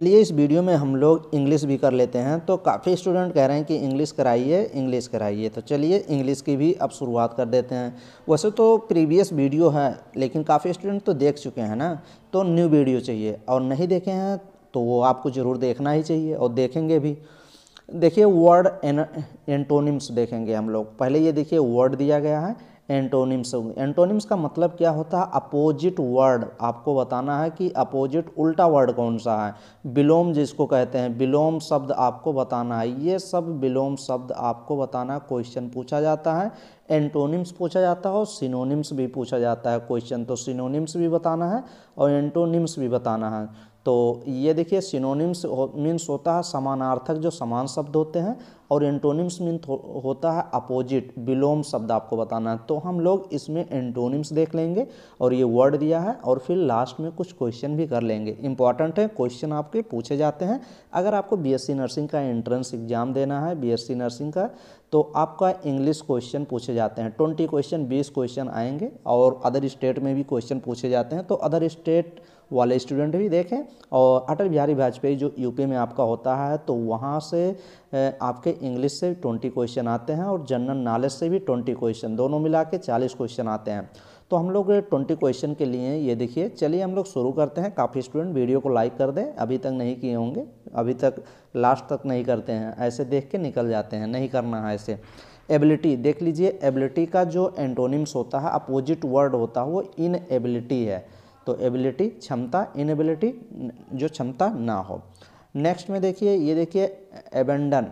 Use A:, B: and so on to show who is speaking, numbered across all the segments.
A: चलिए इस वीडियो में हम लोग इंग्लिश भी कर लेते हैं तो काफ़ी स्टूडेंट कह रहे हैं कि इंग्लिश कराइए इंग्लिश कराइए तो चलिए इंग्लिश की भी अब शुरुआत कर देते हैं वैसे तो प्रीवियस वीडियो है लेकिन काफ़ी स्टूडेंट तो देख चुके हैं ना तो न्यू वीडियो चाहिए और नहीं देखे हैं तो वो आपको ज़रूर देखना ही चाहिए और देखेंगे भी देखिए वर्ड एंटोनिम्स देखेंगे हम लोग पहले ये देखिए वर्ड दिया गया है एंटोनिम्स होंगे एंटोनिम्स का मतलब क्या होता है अपोजिट वर्ड आपको बताना है कि अपोजिट उल्टा वर्ड कौन सा है विलोम जिसको कहते हैं विलोम शब्द आपको बताना है ये सब विलोम शब्द आपको बताना क्वेश्चन पूछा जाता है एंटोनिम्स पूछा जाता है और सिनोनिम्स भी पूछा जाता है क्वेश्चन तो सिनोनिम्स भी बताना है और एंटोनिम्स भी बताना है तो ये देखिए सिनोनिम्स मीन्स होता है समानार्थक जो समान शब्द होते हैं और एंटोनिम्स मीन होता है अपोजिट विलोम शब्द आपको बताना है तो हम लोग इसमें एंटोनिम्स देख लेंगे और ये वर्ड दिया है और फिर लास्ट में कुछ क्वेश्चन भी कर लेंगे इंपॉर्टेंट है क्वेश्चन आपके पूछे जाते हैं अगर आपको बीएससी नर्सिंग का एंट्रेंस एग्जाम देना है बीएससी नर्सिंग का तो आपका इंग्लिश क्वेश्चन पूछे जाते हैं ट्वेंटी क्वेश्चन बीस क्वेश्चन आएंगे और अदर स्टेट में भी क्वेश्चन पूछे जाते हैं तो अदर स्टेट वाले स्टूडेंट भी देखें और अटल बिहारी वाजपेयी जो यूपी में आपका होता है तो वहाँ से आपके इंग्लिश से ट्वेंटी क्वेश्चन आते हैं और जनरल नॉलेज से भी ट्वेंटी क्वेश्चन दोनों मिला के चालीस क्वेश्चन आते हैं तो हम लोग ट्वेंटी क्वेश्चन के लिए ये देखिए चलिए हम लोग शुरू करते हैं काफ़ी स्टूडेंट वीडियो को लाइक कर दें अभी तक नहीं किए होंगे अभी तक लास्ट तक नहीं करते हैं ऐसे देख के निकल जाते हैं नहीं करना है ऐसे एबिलिटी देख लीजिए एबिलिटी का जो एंटोनिम्स होता है अपोजिट वर्ड होता है वो इनएबिलिटी है तो एबिलिटी क्षमता इनएबिलिटी जो क्षमता ना हो नेक्स्ट में देखिए ये देखिए एबेंडन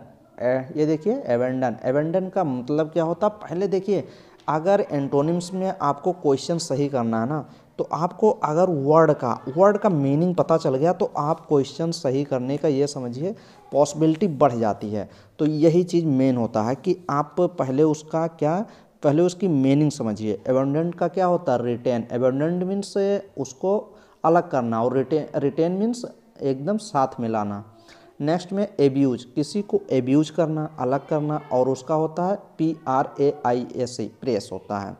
A: ये देखिए एबेंडन एबेंडन का मतलब क्या होता पहले देखिए अगर एंटोनिम्स में आपको क्वेश्चन सही करना है ना तो आपको अगर वर्ड का वर्ड का मीनिंग पता चल गया तो आप क्वेश्चन सही करने का ये समझिए पॉसिबिलिटी बढ़ जाती है तो यही चीज़ मेन होता है कि आप पहले उसका क्या पहले उसकी मीनिंग समझिए एबेंडेंट का क्या होता है रिटेन एबेंडेंट मीन्स उसको अलग करना और रिटेन रिटेन मीन्स एकदम साथ में लाना नेक्स्ट में एब्यूज किसी को एब्यूज करना अलग करना और उसका होता है P R A I S E praise होता है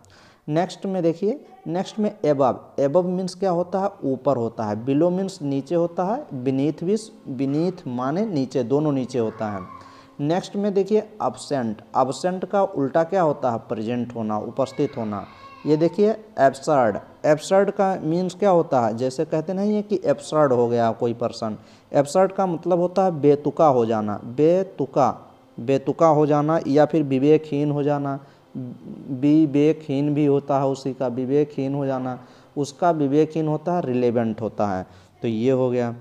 A: नेक्स्ट में देखिए नेक्स्ट में एबब एबव मीन्स क्या होता है ऊपर होता है बिलो मीन्स नीचे होता है बीनीथ विस बीनीथ माने नीचे दोनों नीचे होता है नेक्स्ट में देखिए एबसेंट एबसेंट का उल्टा क्या होता है प्रेजेंट होना उपस्थित होना ये देखिए एब्सर्ड एबसर्ड का मीन्स क्या होता है जैसे कहते नहीं है कि एबसर्ड हो गया कोई पर्सन एबसर्ड का मतलब होता है बेतुका हो जाना बेतुका बेतुका हो जाना या फिर विवेकहीन हो जाना विवेकहीन भी होता है उसी का विवेकहीन हो जाना उसका विवेकहीन होता है रिलेवेंट होता है तो ये हो गया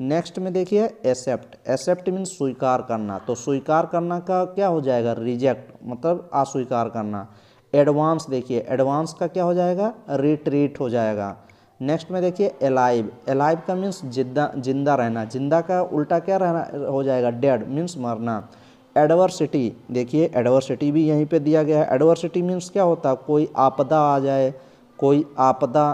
A: नेक्स्ट में देखिए एक्सेप्ट एक्सेप्ट मीन स्वीकार करना तो स्वीकार करना का क्या हो जाएगा रिजेक्ट मतलब अस्वीकार करना एडवांस देखिए एडवांस का क्या हो जाएगा रिट्रीट हो जाएगा नेक्स्ट में देखिए एलाइव एलाइव का मीन्स जिंदा जिंदा रहना जिंदा का उल्टा क्या रहना हो जाएगा डेड मीन्स मरना एडवर्सिटी देखिए एडवर्सिटी भी यहीं पे दिया गया है एडवर्सिटी मीन्स क्या होता है कोई आपदा आ जाए कोई आपदा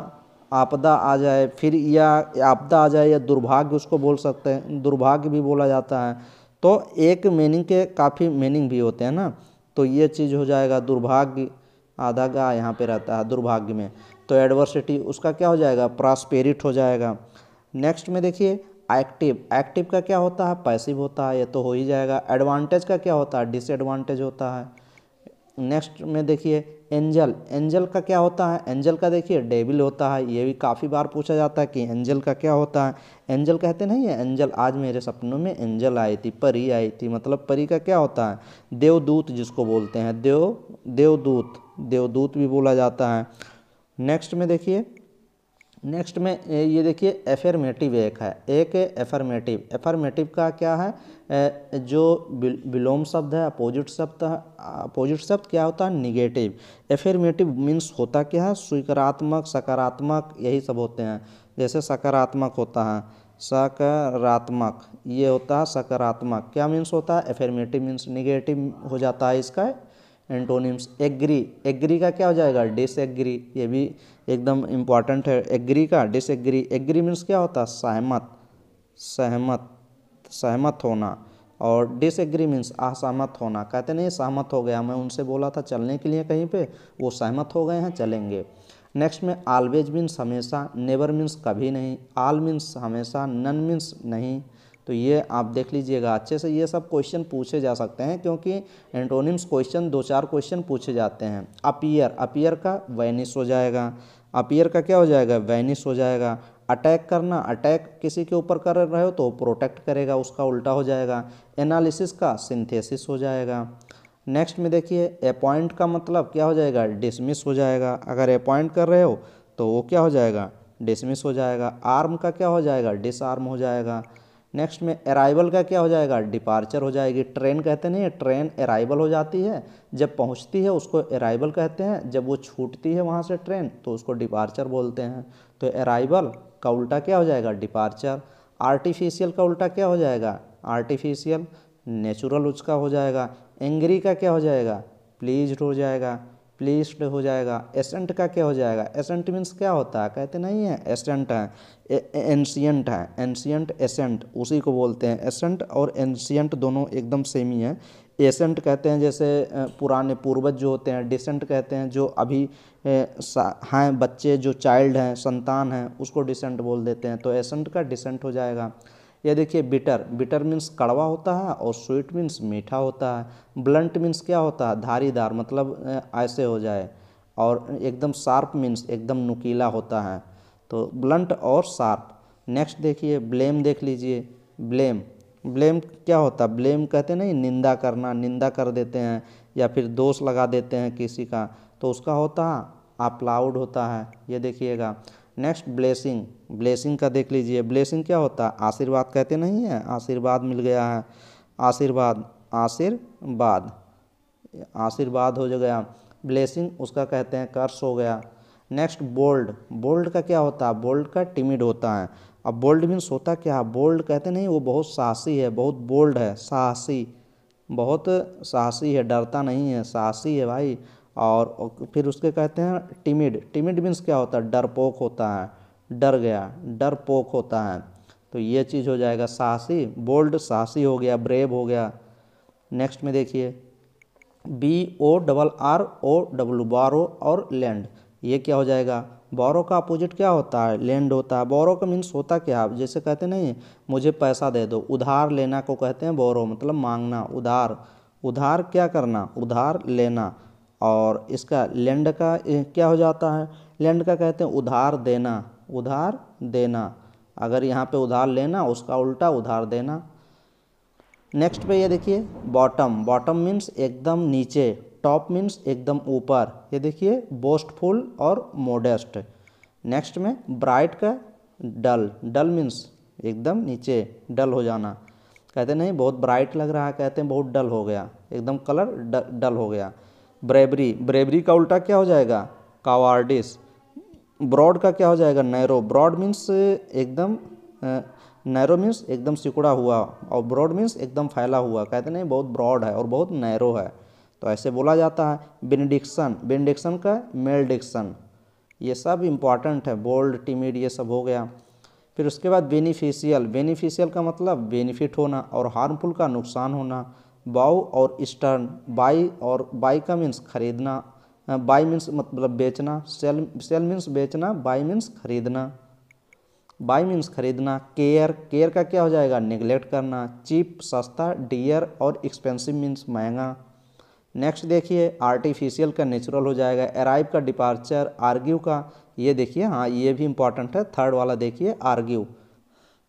A: आपदा आ जाए फिर या आपदा आ जाए या दुर्भाग्य उसको बोल सकते हैं दुर्भाग्य भी बोला जाता है तो एक मीनिंग के काफ़ी मीनिंग भी होते हैं ना तो ये चीज़ हो जाएगा दुर्भाग्य आधा का यहाँ पे रहता है दुर्भाग्य में तो एडवर्सिटी उसका क्या हो जाएगा प्रॉस्पेरिट हो जाएगा नेक्स्ट में देखिए एक्टिव एक्टिव का क्या होता है पैसिव होता है ये तो हो ही जाएगा एडवांटेज का क्या होता है डिसएडवांटेज होता है नेक्स्ट में देखिए एंजल एंजल का क्या होता है एंजल का देखिए डेविल होता है ये भी काफ़ी बार पूछा जाता है कि एंजल का क्या होता है एंजल कहते नहीं है एंजल आज मेरे सपनों में एंजल आई थी परी आई थी मतलब परी का क्या होता है देवदूत जिसको बोलते हैं देव देवदूत देवदूत भी बोला जाता है नेक्स्ट में देखिए नेक्स्ट में ये देखिए एफर्मेटिव एक है एक एफर्मेटिव एफर्मेटिव का क्या है जो विलोम शब्द है अपोजिट शब्द अपोजिट शब्द क्या होता है निगेटिव एफर्मेटिव मीन्स होता क्या है स्वीकारात्मक सकारात्मक यही सब होते हैं जैसे सकारात्मक होता है सकारात्मक ये होता है सकारात्मक क्या मीन्स होता है एफर्मेटिव मीन्स निगेटिव हो जाता है इसका एंटोनिम्स एग्री एग्री का क्या हो जाएगा डिसएग्री ये भी एकदम इम्पॉर्टेंट है एग्री का डिसएग्री एग्री मीन्स क्या होता है सहमत सहमत सहमत होना और डिसएग्री मीन्स असहमत होना कहते नहीं सहमत हो गया मैं उनसे बोला था चलने के लिए कहीं पे वो सहमत हो गए हैं चलेंगे नेक्स्ट में आलवेज मीन्स हमेशा नेवर मीन्स कभी नहीं आल मीन्स हमेशा नन मीन्स नहीं तो ये आप देख लीजिएगा अच्छे से ये सब क्वेश्चन पूछे जा सकते हैं क्योंकि एंटोनिम्स क्वेश्चन दो चार क्वेश्चन पूछे जाते हैं अपियर अपियर का वैनिस हो जाएगा अपियर का क्या हो जाएगा वैनिस हो जाएगा अटैक करना अटैक किसी के ऊपर कर रहे हो तो प्रोटेक्ट करेगा उसका उल्टा हो जाएगा एनालिसिस का सिंथेसिस हो जाएगा नेक्स्ट में देखिए अपॉइंट का मतलब क्या हो जाएगा डिसमिस हो जाएगा अगर अपॉइंट कर रहे हो तो वो क्या हो जाएगा डिसमिस हो जाएगा आर्म का क्या हो जाएगा डिसआर्म हो जाएगा नेक्स्ट में अराइवल का क्या हो जाएगा डिपार्चर हो जाएगी ट्रेन कहते नहीं है ट्रेन अराइवल हो जाती है जब पहुंचती है उसको अराइवल कहते हैं जब वो छूटती है वहाँ से ट्रेन तो उसको डिपार्चर बोलते हैं तो अराइवल का उल्टा क्या हो जाएगा डिपार्चर आर्टिफिशियल का उल्टा क्या हो जाएगा आर्टिफिशियल नेचुरल उसका हो जाएगा एंग्री का क्या हो जाएगा प्लीज हो जाएगा प्लेस्ड हो जाएगा एसेंट का क्या हो जाएगा एसेंट मीन्स क्या होता है कहते नहीं है एसेंट है एनशियंट है एनशियंट एसेंट उसी को बोलते हैं एसेंट और एनशियंट दोनों एकदम सेम ही हैं एसेंट कहते हैं जैसे पुराने पूर्वज जो होते हैं डिसेंट कहते हैं जो अभी हैं बच्चे जो चाइल्ड हैं संतान हैं उसको डिसेंट बोल देते हैं तो एसेंट का डिसेंट हो जाएगा यह देखिए बिटर बिटर मीन्स कड़वा होता है और स्वीट मीन्स मीठा होता है ब्लंट मीन्स क्या होता है धारीदार मतलब ऐसे हो जाए और एकदम शार्प मीन्स एकदम नुकीला होता है तो ब्लंट और शार्प नेक्स्ट देखिए ब्लेम देख लीजिए ब्लेम ब्लेम क्या होता है ब्लेम कहते नहीं निंदा करना निंदा कर देते हैं या फिर दोष लगा देते हैं किसी का तो उसका होता है अपलाउड होता है ये देखिएगा नेक्स्ट ब्लेसिंग ब्लेसिंग का देख लीजिए ब्लेसिंग क्या होता है आशीर्वाद कहते नहीं है आशीर्वाद मिल गया है आशीर्वाद आशीर्वाद आशीर्वाद हो गया ब्लेसिंग उसका कहते हैं कर्स हो गया नेक्स्ट बोल्ड बोल्ड का क्या होता है बोल्ड का टिमिड होता है अब बोल्ड मीन्स होता क्या है बोल्ड कहते नहीं वो बहुत साहसी है बहुत बोल्ड है साहसी बहुत साहसी है डरता नहीं है साहसी है भाई और फिर उसके कहते हैं टिमिड टिमिड मीन्स क्या होता है डरपोक होता है डर गया डरपोक होता है तो ये चीज़ हो जाएगा साहसी बोल्ड साहसी हो गया ब्रेव हो गया नेक्स्ट में देखिए B O double R O W borrow और लैंड ये क्या हो जाएगा बोरो का अपोजिट क्या होता है लैंड होता है बोरो का मीन्स होता क्या आप जैसे कहते नहीं मुझे पैसा दे दो उधार लेना को कहते हैं बोरो मतलब मांगना उधार उधार क्या करना उधार लेना और इसका लेंड का क्या हो जाता है लेंड का कहते हैं उधार देना उधार देना अगर यहाँ पे उधार लेना उसका उल्टा उधार देना नेक्स्ट पे ये देखिए बॉटम बॉटम मीन्स एकदम नीचे टॉप मीन्स एकदम ऊपर ये देखिए बोस्टफुल और मोडेस्ट नेक्स्ट में ब्राइट का डल डल मीन्स एकदम नीचे डल हो जाना कहते नहीं बहुत ब्राइट लग रहा है कहते हैं बहुत डल हो गया एकदम कलर डल हो गया ब्रेबरी ब्रेबरी का उल्टा क्या हो जाएगा कावार्डिस ब्रॉड का क्या हो जाएगा नैरो ब्रॉड मीन्स एकदम नैरो मीन्स एकदम सिकुड़ा हुआ और ब्रॉड मीन्स एकदम फैला हुआ कहते नहीं बहुत ब्रॉड है और बहुत नैरो है तो ऐसे बोला जाता है बेनिडिक्सन बेनिडिक्सन का मेल ये सब इम्पॉर्टेंट है बोल्ड टिमिड ये सब हो गया फिर उसके बाद बेनिफिशियल बेनिफिशियल का मतलब बेनिफिट होना और हार्मफुल का नुकसान होना बाउ और स्टर्न बाई और बाई का मीन्स खरीदना बाई मीन्स मतलब बेचना सेल सेल मीन्स बेचना बाई मीन्स खरीदना बाई मीन्स खरीदना केयर केयर का क्या हो जाएगा निगलेक्ट करना चीप सस्ता डियर और एक्सपेंसिव मीन्स महंगा नेक्स्ट देखिए आर्टिफिशियल का नेचुरल हो जाएगा एराइव का डिपार्चर आर्ग्यू का ये देखिए हाँ ये भी इंपॉर्टेंट है थर्ड वाला देखिए आर्ग्यू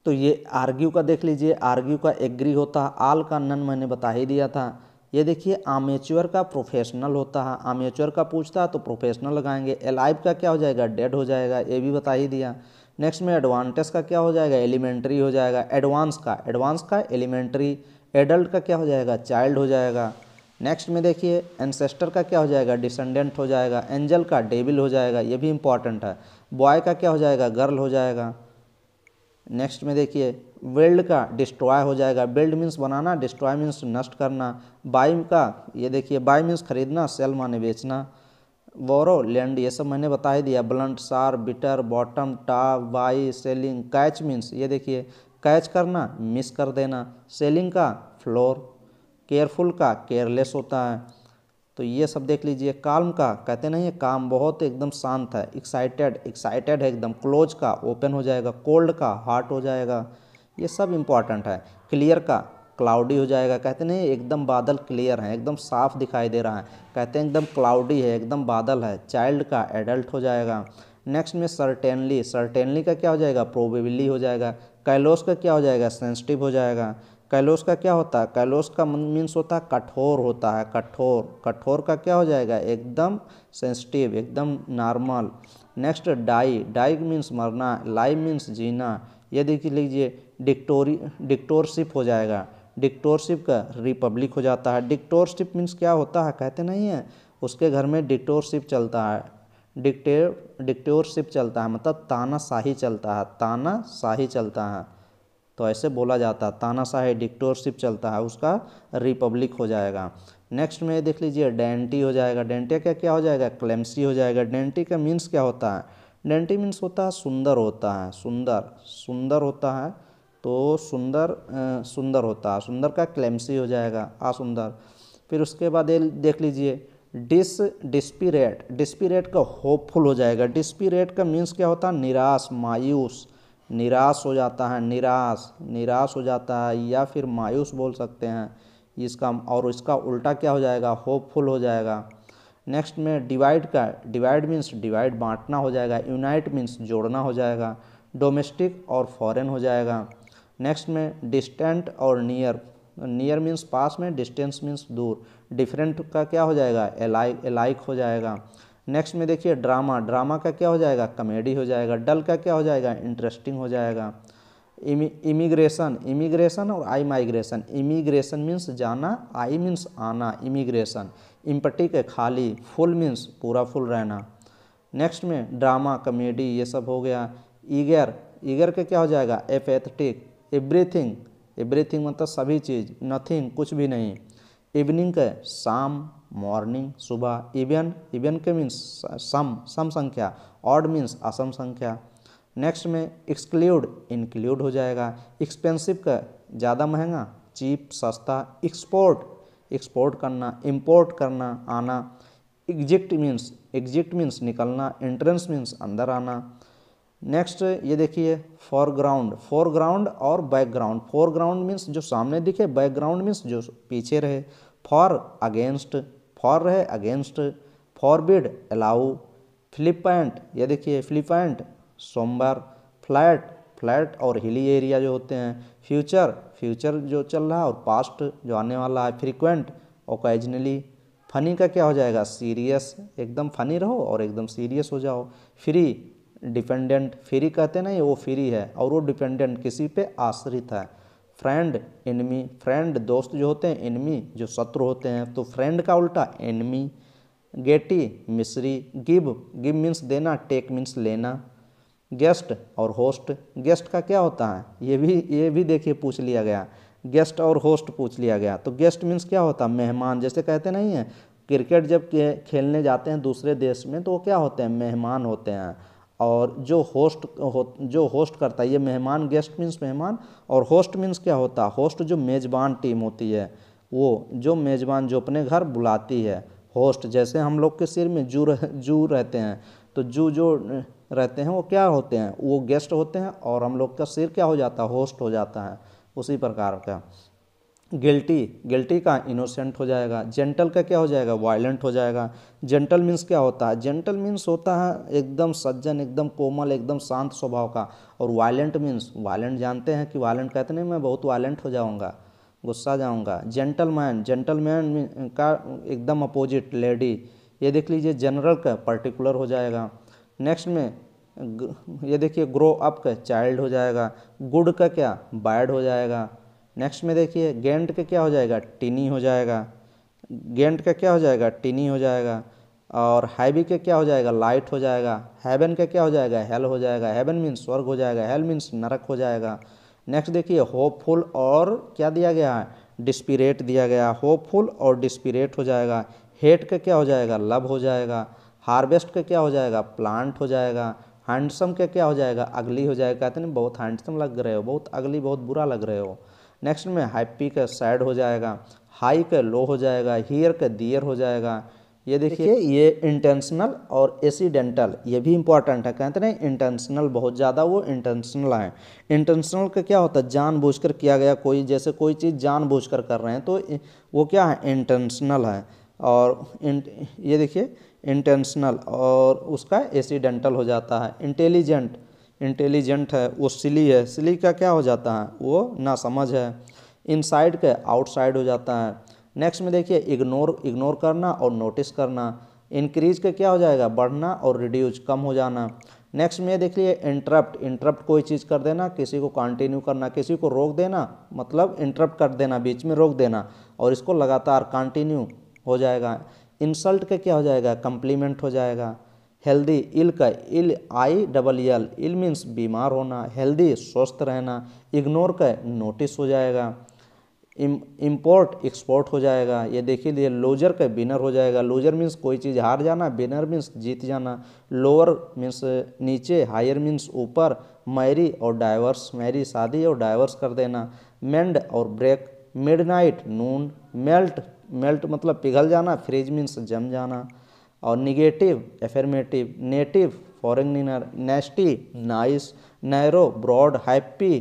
A: तो ये आर्ग्यू का देख लीजिए आर्ग्यू का एग्री होता है आल का नन मैंने बता ही दिया था ये देखिए आमेच्योर का प्रोफेशनल होता है आमेच्योर का पूछता तो प्रोफेशनल लगाएंगे एलाइव का क्या हो जाएगा डेड हो जाएगा ये भी बता ही दिया नेक्स्ट में एडवांटेज का क्या हो जाएगा एलिमेंट्री हो जाएगा एडवांस का एडवांस का एलिमेंट्री एडल्ट का क्या हो जाएगा चाइल्ड हो जाएगा नेक्स्ट में देखिए एनसेस्टर का क्या हो जाएगा डिसेंडेंट हो जाएगा एंजल का डेविल हो जाएगा ये भी इंपॉर्टेंट है बॉय का क्या हो जाएगा गर्ल हो जाएगा नेक्स्ट में देखिए वेल्ड का डिस्ट्रॉय हो जाएगा बेल्ड मीन्स बनाना डिस्ट्रॉय मीन्स नष्ट करना बाई का ये देखिए बाई मीन्स खरीदना सेल माने बेचना बोरो लैंड ये सब मैंने बता ही दिया blunt sharp bitter bottom top buy selling catch means ये देखिए कैच करना मिस कर देना सेलिंग का फ्लोर केयरफुल का केयरलेस होता है तो ये सब देख लीजिए काल्म का कहते नहीं है काम बहुत एकदम शांत है एक्साइटेड एक्साइटेड है एकदम क्लोज का ओपन हो जाएगा कोल्ड का हॉट हो जाएगा ये सब इम्पॉर्टेंट है क्लियर का क्लाउडी हो जाएगा कहते नहीं एकदम बादल क्लियर है एकदम साफ दिखाई दे रहा है कहते हैं एकदम क्लाउडी है एकदम बादल है चाइल्ड का एडल्ट हो जाएगा नेक्स्ट में सर्टेनली सर्टेनली का क्या हो जाएगा प्रोबेबिली हो जाएगा कैलोस का क्या हो जाएगा सेंसिटिव हो जाएगा कैलोस का क्या होता है कैलोस का मीन्स होता है कठोर होता है कठोर कठोर का क्या हो जाएगा एकदम सेंसिटिव एकदम normal next die die means मरना लाई मीन्स जीना ये देख लीजिए डिक्टोरी डिक्टोरशिप हो जाएगा डिक्टोरशिप का रिपब्लिक हो जाता है डिक्टोरशिप मीन्स क्या होता है कहते नहीं हैं उसके घर में डिक्टोरशिप चलता है डिक्टे डिक्टोरशिप चलता है मतलब तानाशाही चलता है तानाशाही चलता है तो ऐसे बोला जाता है तानाशाही डिक्टोरशिप चलता है उसका रिपब्लिक हो जाएगा नेक्स्ट में देख लीजिए डेंटी हो जाएगा डेंटिया क्या क्या हो जाएगा क्लेम्सी हो जाएगा डेंटी का मीन्स क्या होता है डेंटी मीन्स होता है सुंदर होता है सुंदर सुंदर होता है तो सुंदर सुंदर होता है सुंदर का क्लेम्सी हो जाएगा आसुंदर फिर उसके बाद देख लीजिए डिस डिस्पिरेट डिस्पिरेट का होपफुल हो जाएगा डिस्पिरेट का मीन्स क्या होता है निराश मायूस निराश हो जाता है निराश निराश हो जाता है या फिर मायूस बोल सकते हैं इसका और इसका उल्टा क्या हो जाएगा होपफुल हो जाएगा नेक्स्ट में डिवाइड का डिवाइड मीन्स डिवाइड बांटना हो जाएगा यूनाइट मीन्स जोड़ना हो जाएगा डोमेस्टिक और फॉरेन हो जाएगा नेक्स्ट में डिस्टेंट और नियर नियर मीन्स पास में डिस्टेंस मीन्स दूर डिफरेंट का क्या हो जाएगा एलाइक हो जाएगा नेक्स्ट में देखिए ड्रामा ड्रामा का क्या हो जाएगा कॉमेडी हो जाएगा डल का क्या हो जाएगा इंटरेस्टिंग हो जाएगा इमिग्रेशन इमिग्रेशन और आई माइग्रेशन इमिग्रेशन मीन्स जाना आई मीन्स आना इमिग्रेशन इम्पटिक खाली फुल मीन्स पूरा फुल रहना नेक्स्ट में ड्रामा कॉमेडी ये सब हो गया ईगर ईगर का क्या हो जाएगा एपेथटिक एवरीथिंग एवरीथिंग मतलब सभी चीज़ नथिंग कुछ भी नहीं इवनिंग का शाम मॉर्निंग सुबह इवन इवन के मीन्स सम सम संख्या ऑड मीन्स असम संख्या नेक्स्ट में एक्सक्लूड इंक्लूड हो जाएगा एक्सपेंसिव का ज़्यादा महंगा चीप सस्ता एक्सपोर्ट एक्सपोर्ट करना इम्पोर्ट करना आना एग्जिट मीन्स एग्जिट मीन्स निकलना एंट्रेंस मीन्स अंदर आना नेक्स्ट ये देखिए फोरग्राउंड फोरग्राउंड और बैकग्राउंड फोरग्राउंड मीन्स जो सामने दिखे बैकग्राउंड मीन्स जो पीछे रहे फॉर अगेंस्ट फॉर है अगेंस्ट फॉरबिड अलाउ फ्लिपेंट ये देखिए फ्लिपेंट सोमवार फ्लैट फ्लैट और हिली एरिया जो होते हैं फ्यूचर फ्यूचर जो चल रहा है और पास्ट जो आने वाला है फ्रिक्वेंट ओकेजनली फनी का क्या हो जाएगा सीरियस एकदम फनी रहो और एकदम सीरियस हो जाओ फ्री डिपेंडेंट फ्री कहते हैं ना वो फ्री है और वो डिपेंडेंट किसी पे आश्रित है फ्रेंड एनमी फ्रेंड दोस्त जो होते हैं एनमी जो शत्रु होते हैं तो फ्रेंड का उल्टा एनमी गेटी मिश्री गिव गिव मीन्स देना टेक मीन्स लेना गेस्ट और होस्ट गेस्ट का क्या होता है ये भी ये भी देखिए पूछ लिया गया गेस्ट और होस्ट पूछ लिया गया तो गेस्ट मीन्स क्या होता है मेहमान जैसे कहते नहीं हैं क्रिकेट जब खेलने जाते हैं दूसरे देश में तो वो क्या होते हैं मेहमान होते हैं और जो होस्ट हो, जो होस्ट करता है ये मेहमान गेस्ट मीन्स मेहमान और होस्ट मीन्स क्या होता है होस्ट जो मेज़बान टीम होती है वो जो मेज़बान जो अपने घर बुलाती है होस्ट जैसे हम लोग के सिर में जू रह, जू रहते हैं तो जू जो रहते हैं वो क्या होते हैं वो गेस्ट होते हैं और हम लोग का सिर क्या हो जाता है होस्ट हो जाता है उसी प्रकार का गिल्टी गिल्टी का इनोसेंट हो जाएगा जेंटल का क्या हो जाएगा वायलेंट हो जाएगा जेंटल मीन्स क्या होता है जेंटल मीन्स होता है एकदम सज्जन एकदम कोमल एकदम शांत स्वभाव का और वायलेंट मीन्स वायलेंट जानते हैं कि वायलेंट कहते नहीं मैं बहुत वायलेंट हो जाऊँगा गुस्सा जाऊँगा जेंटल मैन का एकदम अपोजिट लेडी ये देख लीजिए जनरल का पर्टिकुलर हो जाएगा नेक्स्ट में ये देखिए ग्रो अप का चाइल्ड हो जाएगा गुड का क्या बैड हो जाएगा नेक्स्ट में देखिए गेंट का क्या हो जाएगा टिनी हो जाएगा गेंट का क्या हो जाएगा टिनी हो जाएगा और हैवी का क्या हो जाएगा लाइट हो जाएगा हेवन का क्या हो जाएगा हेल हो जाएगा हेवन मीन्स स्वर्ग हो जाएगा हेल मीन्स नरक हो जाएगा नेक्स्ट देखिए होपफुल और क्या दिया गया है डिस्पिरेट दिया गया होपफुल और डिस्पिरेट हो जाएगा हेट का क्या हो जाएगा लव हो जाएगा हार्वेस्ट का क्या हो जाएगा प्लांट हो जाएगा हैंडसम का क्या हो जाएगा अगली हो जाएगा कहते नहीं बहुत हैंडसम लग रहे हो बहुत अगली बहुत बुरा लग रहे हो नेक्स्ट में हैप्पी का सैड हो जाएगा हाई का लो हो जाएगा हियर का दियर हो जाएगा ये देखिए ये इंटेंशनल और एसीडेंटल ये भी इंपॉर्टेंट है कहते हैं इंटेंशनल बहुत ज़्यादा वो इंटेंशनल है इंटेंशनल का क्या होता है जानबूझकर किया गया कोई जैसे कोई चीज़ जानबूझकर कर रहे हैं तो वो क्या है इंटेंशनल है और ये देखिए इंटेंशनल और उसका एसीडेंटल हो जाता है इंटेलिजेंट इंटेलिजेंट है वो सिली है सिली का क्या हो जाता है वो ना समझ है इनसाइड का आउटसाइड हो जाता है नेक्स्ट में देखिए इग्नोर इग्नोर करना और नोटिस करना इंक्रीज का क्या हो जाएगा बढ़ना और रिड्यूज कम हो जाना नेक्स्ट में देखिए इंटरप्ट इंटरप्ट कोई चीज़ कर देना किसी को कंटिन्यू करना किसी को रोक देना मतलब इंटरप्ट कर देना बीच में रोक देना और इसको लगातार कंटिन्यू हो जाएगा इंसल्ट का क्या हो जाएगा कम्प्लीमेंट हो जाएगा हेल्दी इल का ill I double L ill means बीमार होना हेल्दी स्वस्थ रहना इग्नोर का नोटिस हो जाएगा इम्पोर्ट एक्सपोर्ट हो जाएगा ये देखिए लीजिए लोजर का बिनर हो जाएगा लोजर मीन्स कोई चीज़ हार जाना बिनर मीन्स जीत जाना लोअर मीन्स नीचे हायर मीन्स ऊपर मैरी और डाइवर्स मैरी शादी और डाइवर्स कर देना मेंड और break midnight noon melt melt मतलब पिघल जाना फ्रिज मीन्स जम जाना और negative affirmative native foreigner nasty nice narrow broad happy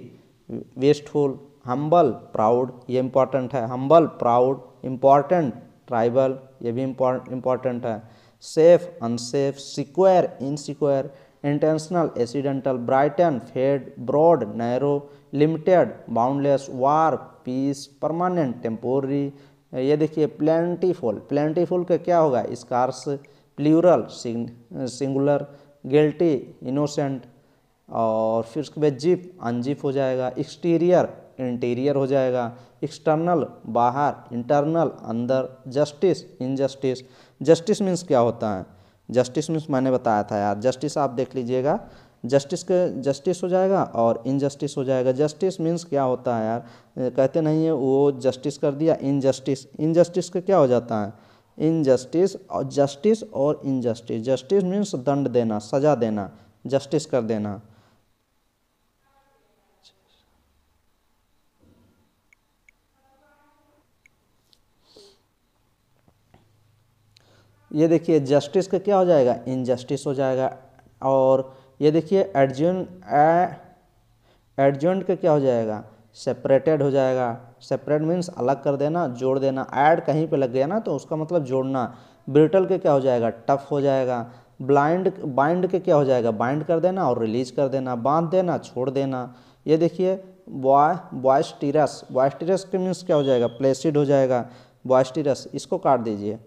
A: wasteful humble proud ये इम्पॉर्टेंट है हम्बल प्राउड इम्पॉर्टेंट ट्राइबल ये भी इम्पॉर्टेंट है safe unsafe secure insecure intentional bright brighten fade broad narrow limited boundless वार piece permanent temporary ये देखिए plentiful plentiful का क्या होगा scarce plural singular guilty innocent और फिर उसके बाद जिप अनजिप हो जाएगा एक्सटीरियर इंटीरियर हो जाएगा एक्सटर्नल बाहर इंटरनल अंदर जस्टिस इनजस्टिस जस्टिस मीन्स क्या होता है जस्टिस मीन्स मैंने बताया था यार जस्टिस आप देख लीजिएगा जस्टिस के जस्टिस हो जाएगा और इनजस्टिस हो जाएगा जस्टिस मीन्स क्या होता है यार कहते नहीं है वो जस्टिस कर दिया इनजस्टिस इनजस्टिस का क्या हो जाता है इनजस्टिस और जस्टिस और इनजस्टिस जस्टिस मीन्स दंड देना सजा देना जस्टिस कर देना ये देखिए जस्टिस का क्या हो जाएगा इनजस्टिस हो जाएगा और ये देखिए एडजन एडजेंट का क्या हो जाएगा सेपरेटेड हो जाएगा सेपरेट मीन्स अलग कर देना जोड़ देना ऐड कहीं पे लग गया ना तो उसका मतलब जोड़ना ब्रिटल के क्या हो जाएगा टफ हो जाएगा ब्लाइंड बाइंड के क्या हो जाएगा बाइंड कर देना और रिलीज कर देना बांध देना छोड़ देना ये देखिए बॉय बॉयस्टीरस बॉयस्टीरस के मीन्स क्या हो जाएगा प्लेसिड हो जाएगा बॉयस्टीरस इसको काट दीजिए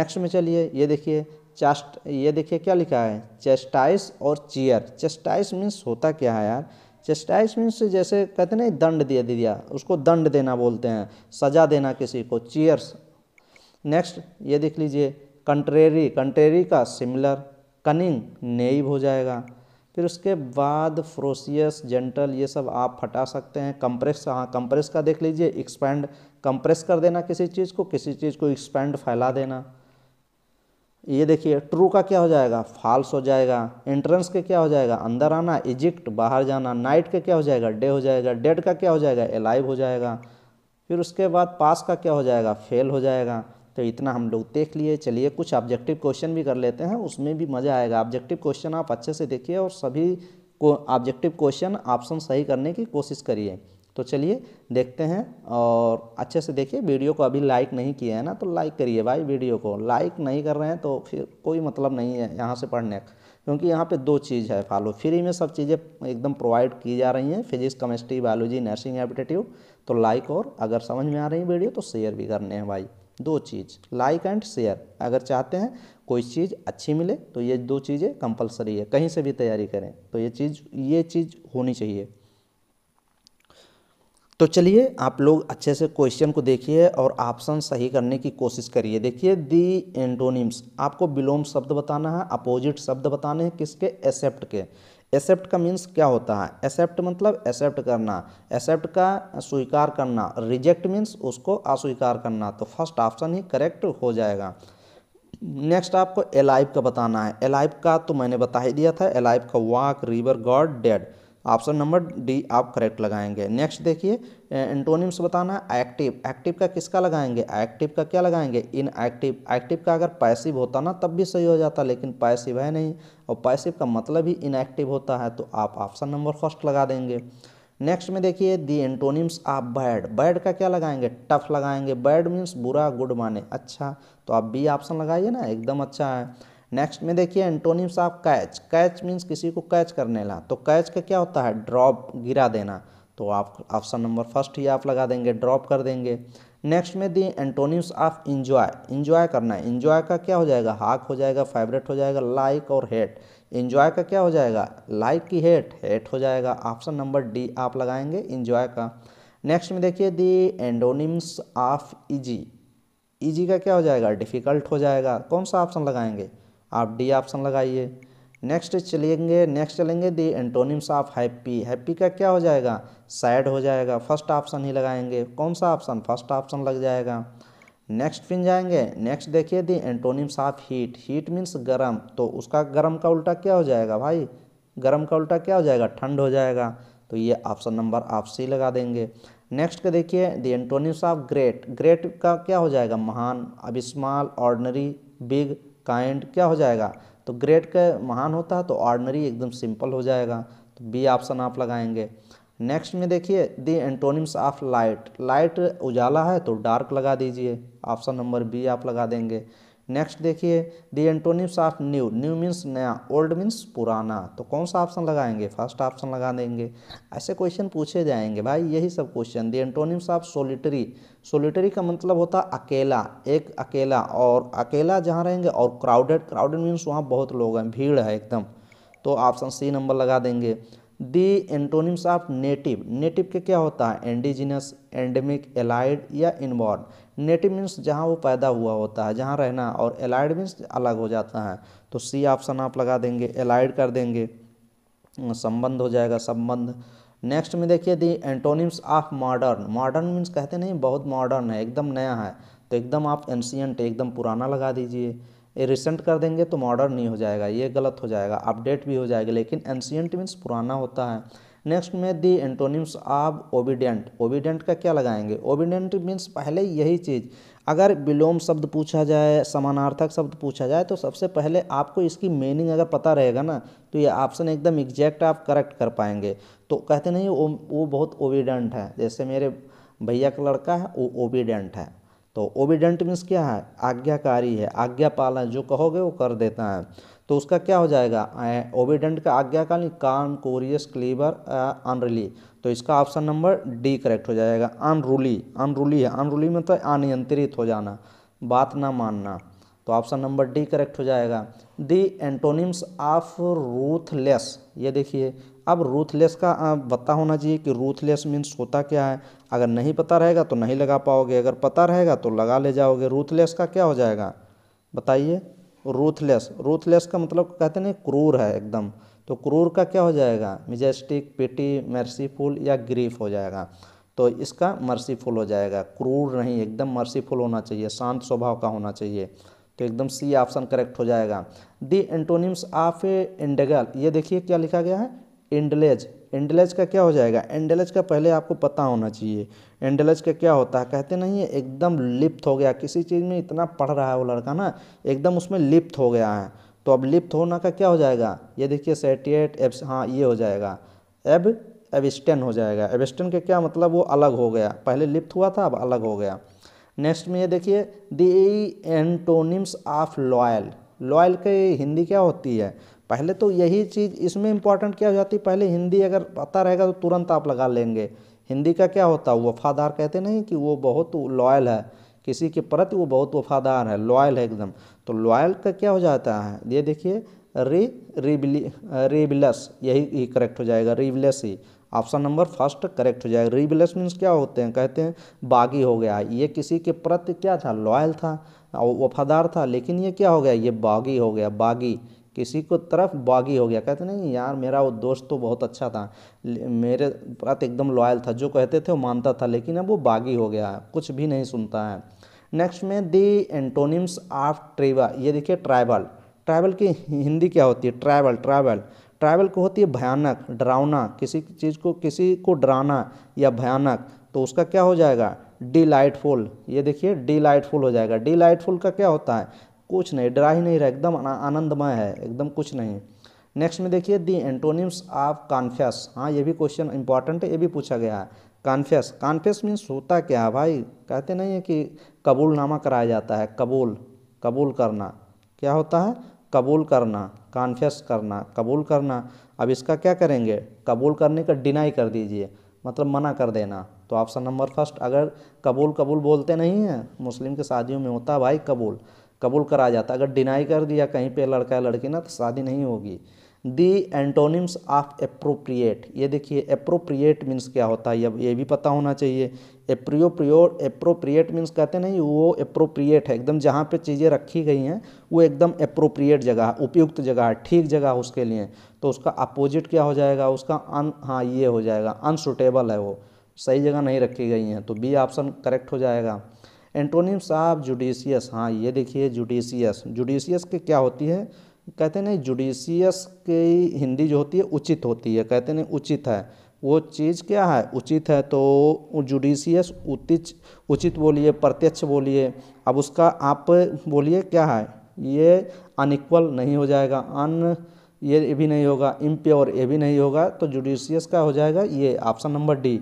A: नेक्स्ट में चलिए ये देखिए चास्ट ये देखिए क्या लिखा है चेस्टाइस और चीयर चेस्टाइस मीन्स होता क्या है यार चेस्टाइस मीन्स जैसे कहते ना दंड दिया दे दिया उसको दंड देना बोलते हैं सजा देना किसी को चीयर्स नेक्स्ट ये देख लीजिए कंट्रेरी कंट्रेरी का सिमिलर कनिंग नेब हो जाएगा फिर उसके बाद फ्रोसियस जेंटल ये सब आप हटा सकते हैं कंप्रेस हाँ कंप्रेस का देख लीजिए एक्सपैंड कंप्रेस कर देना किसी चीज़ को किसी चीज़ को एक्सपैंड फैला देना ये देखिए ट्रू का क्या हो जाएगा फॉल्स हो जाएगा एंट्रेंस के क्या हो जाएगा अंदर आना इजिक्ट बाहर जाना नाइट का क्या हो जाएगा डे हो जाएगा डेड का क्या हो जाएगा एलाइव हो जाएगा फिर उसके बाद पास का क्या हो जाएगा फेल हो जाएगा तो इतना हम लोग देख लिए चलिए कुछ ऑब्जेक्टिव क्वेश्चन भी कर लेते हैं उसमें भी मज़ा आएगा ऑब्जेक्टिव क्वेश्चन आप अच्छे से देखिए और सभी को ऑब्जेक्टिव क्वेश्चन ऑप्शन सही करने की कोशिश करिए तो चलिए देखते हैं और अच्छे से देखिए वीडियो को अभी लाइक नहीं किया है ना तो लाइक करिए भाई वीडियो को लाइक नहीं कर रहे हैं तो फिर कोई मतलब नहीं है यहाँ से पढ़ने का क्योंकि यहाँ पे दो चीज़ है फॉलो फ्री में सब चीज़ें एकदम प्रोवाइड की जा रही हैं physics chemistry biology nursing aptitude तो लाइक और अगर समझ में आ रही है वीडियो तो शेयर भी करने हैं भाई दो चीज़ लाइक एंड शेयर अगर चाहते हैं कोई चीज़ अच्छी मिले तो ये दो चीज़ें कंपलसरी है कहीं से भी तैयारी करें तो ये चीज़ ये चीज़ होनी चाहिए तो चलिए आप लोग अच्छे से क्वेश्चन को देखिए और ऑप्शन सही करने की कोशिश करिए देखिए दी एंटोनिम्स आपको विलोम शब्द बताना है अपोजिट शब्द बताने हैं किसके एसेप्ट के एक्सेप्ट का मीन्स क्या होता है एक्सेप्ट मतलब एक्सेप्ट करना एक्सेप्ट का स्वीकार करना रिजेक्ट मीन्स उसको अस्वीकार करना तो फर्स्ट ऑप्शन ही करेक्ट हो जाएगा नेक्स्ट आपको एलाइव का बताना है एलाइव का तो मैंने बता ही दिया था एलाइव का वाक river god dead option number D आप करेक्ट लगाएंगे नेक्स्ट देखिए एंटोनिम्स बताना एक्टिव एक्टिव का किसका लगाएंगे एक्टिव का क्या लगाएंगे इन एक्टिव एक्टिव का अगर पैसिव होता ना तब भी सही हो जाता लेकिन पैसिव है नहीं और पैसिव का मतलब ही इनएक्टिव होता है तो आप ऑप्शन नंबर फर्स्ट लगा देंगे नेक्स्ट में देखिए the antonyms of bad bad का क्या लगाएंगे टफ लगाएंगे बैड मीन्स बुरा गुड माने अच्छा तो आप बी ऑप्शन लगाइए ना एकदम अच्छा है नेक्स्ट में देखिए antonyms of catch catch means किसी को कैच करने ला तो कैच का क्या होता है ड्रॉप गिरा देना तो आप ऑप्शन नंबर फर्स्ट ही आप लगा देंगे ड्रॉप कर देंगे नेक्स्ट में the antonyms of enjoy enjoy करना है इंजॉय का क्या हो जाएगा हाक हो जाएगा फेवरेट हो जाएगा लाइक और हेट इंजॉय का क्या हो जाएगा लाइक की हेट हेट हो जाएगा ऑप्शन नंबर डी आप लगाएंगे इंजॉय का नेक्स्ट में देखिए the antonyms of easy easy का क्या हो जाएगा डिफ़िकल्ट हो जाएगा कौन सा ऑप्शन लगाएंगे आप डी ऑप्शन लगाइए नेक्स्ट चलेंगे नेक्स्ट चलेंगे the antonyms of happy happy का क्या हो जाएगा सैड हो जाएगा फर्स्ट ऑप्शन ही लगाएंगे कौन सा ऑप्शन फर्स्ट ऑप्शन लग जाएगा नेक्स्ट फिन जाएंगे नेक्स्ट देखिए the antonyms of heat heat means गर्म तो उसका गर्म का उल्टा क्या हो जाएगा भाई गर्म का उल्टा क्या हो जाएगा ठंड हो जाएगा तो ये ऑप्शन नंबर आप सी लगा देंगे नेक्स्ट का देखिए the antonyms of great great का क्या हो जाएगा महान अब स्मॉल ऑर्डनरी बिग काइंड क्या हो जाएगा तो ग्रेट का महान होता है तो ऑर्डनरी एकदम सिंपल हो जाएगा तो बी ऑप्शन आप लगाएंगे नेक्स्ट में देखिए the antonyms of light light उजाला है तो डार्क लगा दीजिए ऑप्शन नंबर बी आप लगा देंगे नेक्स्ट देखिए the antonyms of new new means नया ओल्ड मीन्स पुराना तो कौन सा ऑप्शन लगाएंगे फर्स्ट ऑप्शन लगा देंगे ऐसे क्वेश्चन पूछे जाएंगे भाई यही सब question the antonyms of solitary solitary का मतलब होता अकेला एक अकेला और अकेला जहाँ रहेंगे और क्राउडेड क्राउडेड मीन्स वहाँ बहुत लोग हैं भीड़ है एकदम तो ऑप्शन सी नंबर लगा देंगे the antonyms of native native के क्या होता है एंडिजिनस एंडेमिक एलाइड या इनबॉर्न नेटिव मीन्स जहाँ वो पैदा हुआ होता है जहाँ रहना और एलाइड मीन्स अलग हो जाता है तो सी ऑप्शन आप लगा देंगे एलाइड कर देंगे संबंध हो जाएगा संबंध नेक्स्ट में देखिए the antonyms of modern modern means कहते नहीं बहुत मॉडर्न है एकदम नया है तो एकदम आप एंशियंट एकदम पुराना लगा दीजिए ये रिसेंट कर देंगे तो मॉडर्न नहीं हो जाएगा ये गलत हो जाएगा अपडेट भी हो जाएगा लेकिन एंशियंट मीन्स पुराना होता है नेक्स्ट में the antonyms of obedient obedient का क्या लगाएंगे ओबिडेंट मीन्स पहले यही चीज़ अगर विलोम शब्द पूछा जाए समानार्थक शब्द पूछा जाए तो सबसे पहले आपको इसकी मीनिंग अगर पता रहेगा ना तो ये ऑप्शन एकदम एग्जैक्ट आप करेक्ट कर पाएंगे तो कहते नहीं वो वो बहुत ओबिडेंट है जैसे मेरे भैया का लड़का है वो ओबीडेंट है तो ओबिडेंट मीन्स क्या है आज्ञाकारी है आज्ञा पालन जो कहोगे वो कर देता है तो उसका क्या हो जाएगा ओबिडेंट का आज्ञाकालीन कान कोरियस क्लीवर अनरली तो इसका ऑप्शन नंबर डी करेक्ट हो जाएगा अनरूली अनरूली है अनरूली मतलब तो अनियंत्रित हो जाना बात ना मानना तो ऑप्शन नंबर डी करेक्ट हो जाएगा दी एंटोनिम्स ऑफ रूथलेस ये देखिए अब रूथलेस का पता होना चाहिए कि रूथलेस मीन्स होता क्या है अगर नहीं पता रहेगा तो नहीं लगा पाओगे अगर पता रहेगा तो लगा ले जाओगे रूथलेस का क्या हो जाएगा बताइए रूथलेस रूथलेस का मतलब कहते हैं क्रूर है एकदम तो क्रूर का क्या हो जाएगा मिजेस्टिक पिटी मर्सीफुल या ग्रीफ हो जाएगा तो इसका मर्सीफुल हो जाएगा क्रूर नहीं एकदम मर्सीफुल होना चाहिए शांत स्वभाव का होना चाहिए तो एकदम सी ऑप्शन करेक्ट हो जाएगा दी एंटोनिम्स ऑफ ए इंडेगल ये देखिए क्या लिखा गया है इंडलेज एंडलेज का क्या हो जाएगा एंडलेज का पहले आपको पता होना चाहिए एंडलेज का क्या होता है कहते नहीं है एकदम लिप्त हो गया किसी चीज़ में इतना पढ़ रहा है वो लड़का ना एकदम उसमें लिप्त हो गया है तो अब लिप्त होना का क्या हो जाएगा ये देखिए सेटिएट एब्स हाँ ये हो जाएगा एब एबिस्टन हो जाएगा एबिस्टन का क्या मतलब वो अलग हो गया पहले लिप्त हुआ था अब अलग हो गया नेक्स्ट में ये देखिए the antonyms of loyal loyal के हिंदी क्या होती है पहले तो यही चीज़ इसमें इम्पॉर्टेंट क्या हो जाती है पहले हिंदी अगर पता रहेगा तो तुरंत आप लगा लेंगे हिंदी का क्या होता है वफादार कहते नहीं कि वो बहुत लॉयल है किसी के प्रति वो बहुत वफादार है लॉयल है एकदम तो लॉयल का क्या हो जाता है ये देखिए री रिबिली रिबिलस यही ही करेक्ट हो जाएगा रिबिलस ही ऑप्शन नंबर फर्स्ट करेक्ट हो जाएगा रिबिलस मीन्स क्या होते हैं कहते हैं बागी हो गया ये किसी के प्रति क्या था लॉयल था वफादार था लेकिन ये क्या हो गया ये बागी हो गया बागी किसी को तरफ बागी हो गया कहते नहीं यार मेरा वो दोस्त तो बहुत अच्छा था मेरे प्रति एकदम लॉयल था जो कहते थे वो मानता था लेकिन अब वो बागी हो गया कुछ भी नहीं सुनता है नेक्स्ट में दी एंटोनिम्स ऑफ ट्रेवा ये देखिए ट्राइबल ट्राइबल की हिंदी क्या होती है ट्राइबल ट्राइबल ट्राइबल को होती है भयानक डरावना किसी चीज़ को किसी को डराना या भयानक तो उसका क्या हो जाएगा डिलाइटफुल ये देखिए डिलाइटफुल हो जाएगा डिलाइटफुल का क्या होता है कुछ नहीं डरा ही नहीं रहा एकदम आनंदमय है एकदम कुछ नहीं नेक्स्ट में देखिए दी एंटोनिम्स ऑफ कॉन्फियस हाँ ये भी क्वेश्चन इंपॉर्टेंट है ये भी पूछा गया है कॉन्फियस कॉन्फियस मीन्स होता क्या है भाई कहते नहीं है कि कबूलनामा कराया जाता है कबूल कबूल करना क्या होता है कबूल करना कॉन्फियस करना कबूल करना अब इसका क्या करेंगे कबूल करने का डिनाई कर दीजिए मतलब मना कर देना तो ऑप्शन नंबर फर्स्ट अगर कबूल कबूल बोलते नहीं हैं मुस्लिम के शादियों में होता है भाई कबूल कबूल करा जाता अगर डिनाई कर दिया कहीं पे लड़का लड़की ना तो शादी नहीं होगी दी एंटोनिम्स ऑफ अप्रोप्रिएट ये देखिए अप्रोप्रिएट मीन्स क्या होता है अब ये भी पता होना चाहिए अप्रियोप्रियो अप्रोप्रिएट मीन्स कहते हैं नहीं वो अप्रोप्रिएट है एकदम जहाँ पे चीज़ें रखी गई हैं वो एकदम अप्रोप्रिएट जगह उपयुक्त जगह है ठीक जगह उसके लिए तो उसका अपोजिट क्या हो जाएगा उसका अन हाँ ये हो जाएगा अनसुटेबल है वो सही जगह नहीं रखी गई हैं तो बी ऑप्शन करेक्ट हो जाएगा एंटोनियम साहब जुडिशियस हाँ ये देखिए जुडिशियस जुडिशियस के क्या होती है कहते हैं नहीं जुडिशियस की हिंदी जो होती है उचित होती है कहते नहीं उचित है वो चीज़ क्या है उचित है तो जुडिशियस उचित उचित बोलिए प्रत्यक्ष बोलिए अब उसका आप बोलिए क्या है ये अनइक्वल नहीं हो जाएगा अन ये भी नहीं होगा इम्प्योर ये भी नहीं होगा तो जुडिशियस का हो जाएगा ये ऑप्शन नंबर डी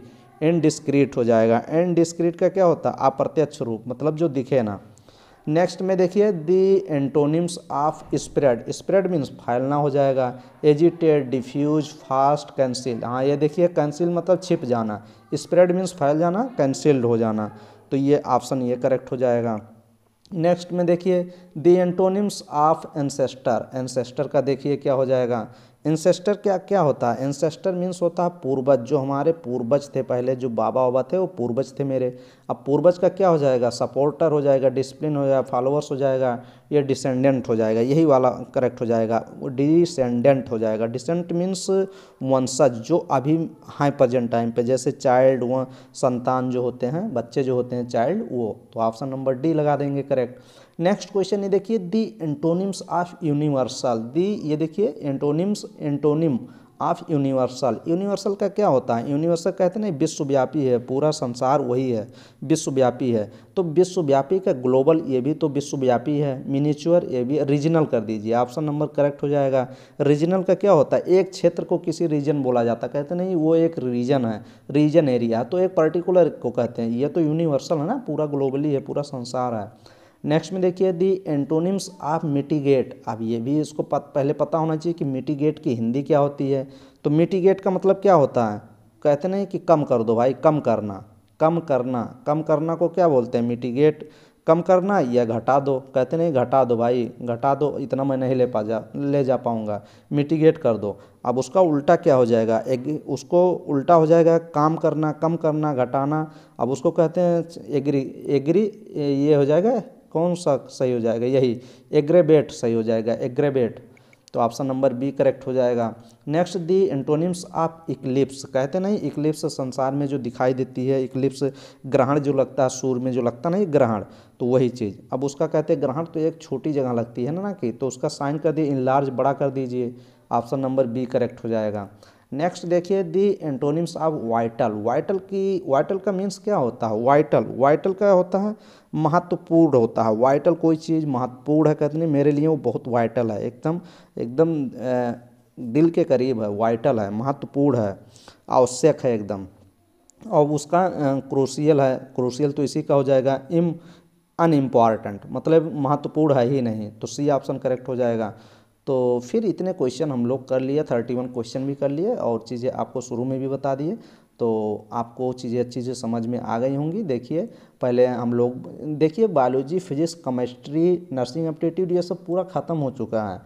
A: इनडिस्क्रीट हो जाएगा इनडिस्क्रीट का क्या होता है अप्रत्यक्ष रूप मतलब जो दिखे ना नेक्स्ट में देखिए the antonyms of spread spread means फैलना हो जाएगा एजिटेड डिफ्यूज फास्ट कैंसिल हाँ ये देखिए कैंसिल मतलब छिप जाना स्प्रेड मीन्स फैल जाना कैंसिल्ड हो जाना तो ये ऑप्शन ये करेक्ट हो जाएगा नेक्स्ट में देखिए the antonyms of ancestor ancestor का देखिए क्या हो जाएगा इंसेस्टर क्या क्या होता है इंसेस्टर मीन्स होता है पूर्वज जो हमारे पूर्वज थे पहले जो बाबा बाबा थे वो पूर्वज थे मेरे अब पूर्वज का क्या हो जाएगा सपोर्टर हो जाएगा डिसिप्लिन हो जाएगा फॉलोअर्स हो जाएगा ये डिसेंडेंट हो जाएगा यही वाला करेक्ट हो जाएगा वो डिसेंडेंट हो जाएगा डिसेंट मीन्स वंशज जो अभी हाई प्रजेंट टाइम पर जैसे चाइल्ड व संतान जो होते हैं बच्चे जो होते हैं चाइल्ड वो तो ऑप्शन नंबर डी लगा देंगे करेक्ट नेक्स्ट क्वेश्चन ये देखिए the antonyms of universal the ये देखिए antonyms antonym of universal universal का क्या होता है यूनिवर्सल कहते हैं विश्वव्यापी है पूरा संसार वही है विश्वव्यापी है तो विश्वव्यापी का ग्लोबल ये भी तो विश्वव्यापी है मिनीचुअर ये भी रीजनल कर दीजिए ऑप्शन नंबर करेक्ट हो जाएगा रीजनल का क्या होता है एक क्षेत्र को किसी रीजन बोला जाता है कहते नहीं वो एक रीजन है रीजन एरिया तो एक पर्टिकुलर को कहते हैं ये तो यूनिवर्सल है ना पूरा ग्लोबली है पूरा संसार है नेक्स्ट में देखिए दी एंटोनिम्स ऑफ मिटिगेट अब ये भी इसको पत, पहले पता होना चाहिए कि मिटिगेट की हिंदी क्या होती है तो मिटिगेट का मतलब क्या होता है कहते नहीं कि कम कर दो भाई कम करना कम करना कम करना को क्या बोलते हैं मिटिगेट कम करना या घटा दो कहते नहीं घटा दो भाई घटा दो इतना मैं नहीं ले पा जा ले जा पाऊँगा मिटिगेट कर दो अब उसका उल्टा क्या हो जाएगा एक उसको उल्टा हो जाएगा काम करना कम करना घटाना अब उसको कहते हैं एग्री एग्री ये हो जाएगा कौन सा सही हो जाएगा यही एग्रेबेट सही हो जाएगा एग्रेबेट तो ऑप्शन नंबर बी करेक्ट हो जाएगा next the antonyms of eclipse कहते नहीं इक्लिप्स संसार में जो दिखाई देती है इक्लिप्स ग्रहण जो लगता है सूर्य में जो लगता नहीं ग्रहण तो वही चीज़ अब उसका कहते हैं ग्रहण तो एक छोटी जगह लगती है ना ना कि तो उसका साइन कर दिए इन लार्ज बड़ा कर दीजिए ऑप्शन नंबर बी करेक्ट हो जाएगा नेक्स्ट देखिए the antonyms of vital vital की वाइटल का मीन्स क्या होता है वाइटल वाइटल का होता है महत्वपूर्ण होता है वाइटल कोई चीज़ महत्वपूर्ण है कहते नहीं मेरे लिए वो बहुत वाइटल है एकदम एकदम दिल के करीब है वाइटल है महत्वपूर्ण है आवश्यक है एकदम और उसका क्रूसियल है क्रूसियल तो इसी का हो जाएगा इम अनइम्पॉर्टेंट मतलब महत्वपूर्ण है ही नहीं तो सी ऑप्शन करेक्ट हो जाएगा तो फिर इतने क्वेश्चन हम लोग कर लिए थर्टी वन क्वेश्चन भी कर लिए और चीज़ें आपको शुरू में भी बता दिए तो आपको चीज़ें अच्छी से समझ में आ गई होंगी देखिए पहले हम लोग देखिए biology physics chemistry nursing aptitude ये सब पूरा ख़त्म हो चुका है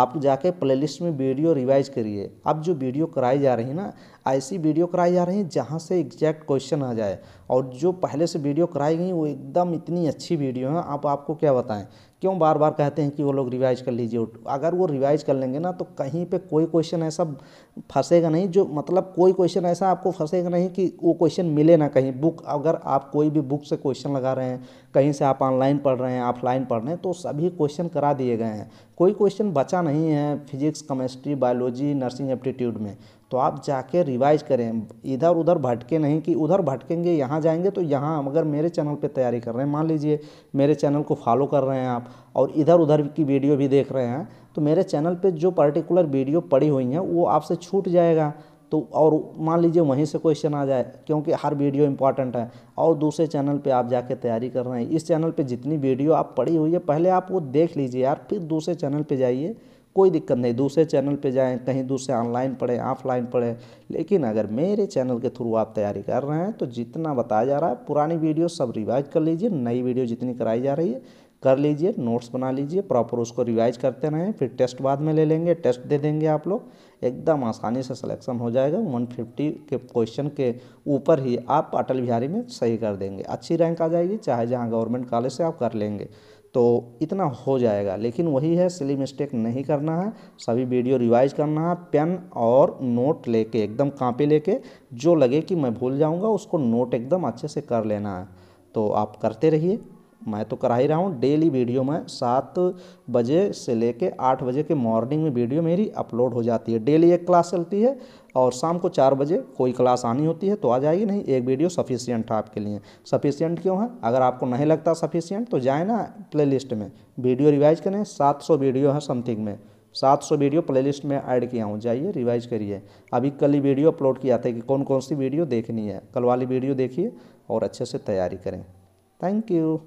A: आप जाके प्लेलिस्ट में वीडियो रिवाइज करिए अब जो वीडियो कराई जा रही है ना ऐसी वीडियो कराई जा रही हैं जहाँ से एग्जैक्ट क्वेश्चन आ जाए और जो पहले से वीडियो कराई गई वो एकदम इतनी अच्छी वीडियो है आप आपको क्या बताएं क्यों बार बार कहते हैं कि वो लोग रिवाइज कर लीजिए अगर वो रिवाइज कर लेंगे ना तो कहीं पे कोई क्वेश्चन ऐसा फंसेगा नहीं जो मतलब कोई क्वेश्चन ऐसा आपको फंसेगा नहीं कि वो क्वेश्चन मिले ना कहीं बुक अगर आप कोई भी बुक से क्वेश्चन लगा रहे हैं कहीं से आप ऑनलाइन पढ़ रहे हैं ऑफलाइन पढ़ रहे हैं तो सभी क्वेश्चन करा दिए गए हैं कोई क्वेश्चन बचा नहीं है physics chemistry biology nursing aptitude में तो आप जाके रिवाइज करें इधर उधर भटके नहीं कि उधर भटकेंगे यहाँ जाएंगे तो यहाँ अगर मेरे चैनल पे तैयारी कर रहे हैं मान लीजिए मेरे चैनल को फॉलो कर रहे हैं आप और इधर उधर की वीडियो भी देख रहे हैं तो मेरे चैनल पे जो पर्टिकुलर वीडियो पड़ी हुई हैं वो आपसे छूट जाएगा तो और मान लीजिए वहीं से क्वेश्चन आ जाए क्योंकि हर वीडियो इंपॉर्टेंट है और दूसरे चैनल पर आप जाके तैयारी कर रहे हैं इस चैनल पर जितनी वीडियो आप पड़ी हुई है पहले आप वो देख लीजिए यार फिर दूसरे चैनल पर जाइए कोई दिक्कत नहीं दूसरे चैनल पे जाएं कहीं दूसरे ऑनलाइन पढ़ें ऑफलाइन पढ़ें लेकिन अगर मेरे चैनल के थ्रू आप तैयारी कर रहे हैं तो जितना बताया जा रहा है पुरानी वीडियो सब रिवाइज कर लीजिए नई वीडियो जितनी कराई जा रही है कर लीजिए नोट्स बना लीजिए प्रॉपर उसको रिवाइज करते रहें फिर टेस्ट बाद में ले लेंगे टेस्ट दे देंगे आप लोग एकदम आसानी से सिलेक्शन हो जाएगा 150 के क्वेश्चन के ऊपर ही आप अटल बिहारी में सही कर देंगे अच्छी रैंक आ जाएगी चाहे जहां गवर्नमेंट कॉलेज से आप कर लेंगे तो इतना हो जाएगा लेकिन वही है सिली मिस्टेक नहीं करना है सभी वीडियो रिवाइज करना है पेन और नोट लेके एकदम कांपी लेके जो लगे कि मैं भूल जाऊँगा उसको नोट एकदम अच्छे से कर लेना है तो आप करते रहिए मैं तो करा ही रहा हूँ डेली वीडियो में सात बजे से ले कर आठ बजे के मॉर्निंग में वीडियो मेरी अपलोड हो जाती है डेली एक क्लास चलती है और शाम को चार बजे कोई क्लास आनी होती है तो आ जाएगी नहीं एक वीडियो सफिशियंट है आपके लिए सफिशियंट क्यों है अगर आपको नहीं लगता सफिशियंट तो जाए ना प्ले में वीडियो रिवाइज करें सात सौ वीडियो है समथिंग में सात सौ वीडियो प्लेलिस्ट में ऐड किया हूँ जाइए रिवाइज करिए अभी कल ही वीडियो अपलोड किया था कि कौन कौन सी वीडियो देखनी है कल वाली वीडियो देखिए और अच्छे से तैयारी करें थैंक यू